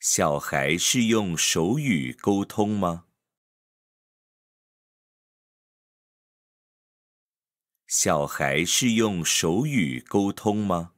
小孩是用手语沟通吗？小孩是用手语沟通吗？